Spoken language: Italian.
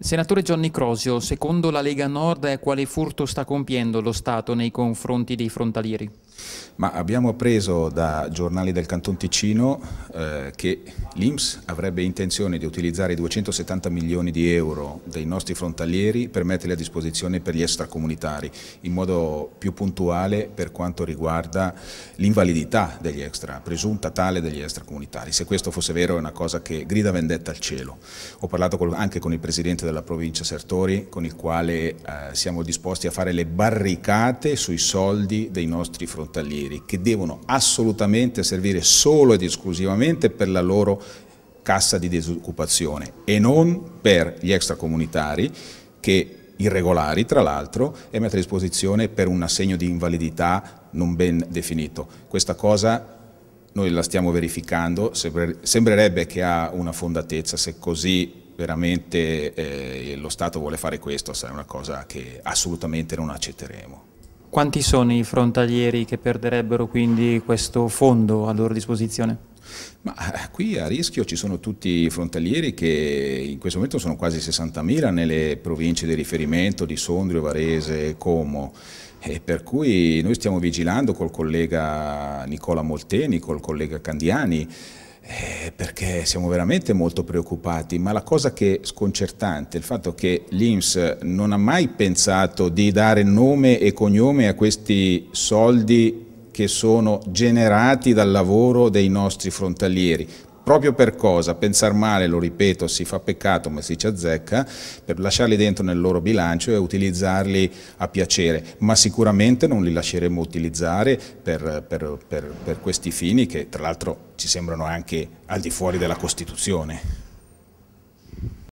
Senatore Gianni Crosio, secondo la Lega Nord quale furto sta compiendo lo Stato nei confronti dei frontalieri? Ma abbiamo appreso da giornali del Canton Ticino eh, che l'Inps avrebbe intenzione di utilizzare i 270 milioni di euro dei nostri frontalieri per metterli a disposizione per gli extracomunitari, in modo più puntuale per quanto riguarda l'invalidità degli extra, presunta tale degli extracomunitari. Se questo fosse vero è una cosa che grida vendetta al cielo. Ho parlato con, anche con il Presidente della provincia Sertori con il quale eh, siamo disposti a fare le barricate sui soldi dei nostri frontalieri che devono assolutamente servire solo ed esclusivamente per la loro cassa di disoccupazione e non per gli extracomunitari che irregolari tra l'altro e mette a disposizione per un assegno di invalidità non ben definito. Questa cosa noi la stiamo verificando, sembrerebbe che ha una fondatezza, se così veramente eh, lo Stato vuole fare questo sarà una cosa che assolutamente non accetteremo. Quanti sono i frontalieri che perderebbero quindi questo fondo a loro disposizione? Ma eh, qui a rischio ci sono tutti i frontalieri che in questo momento sono quasi 60.000 nelle province di riferimento di Sondrio, Varese, e Como. E per cui noi stiamo vigilando col collega Nicola Molteni, col collega Candiani eh, perché siamo veramente molto preoccupati, ma la cosa che è sconcertante è il fatto che l'Inps non ha mai pensato di dare nome e cognome a questi soldi che sono generati dal lavoro dei nostri frontalieri, proprio per cosa? Pensare male, lo ripeto, si fa peccato ma si ci azzecca, per lasciarli dentro nel loro bilancio e utilizzarli a piacere, ma sicuramente non li lasceremo utilizzare per, per, per, per questi fini che tra l'altro ci sembrano anche al di fuori della Costituzione.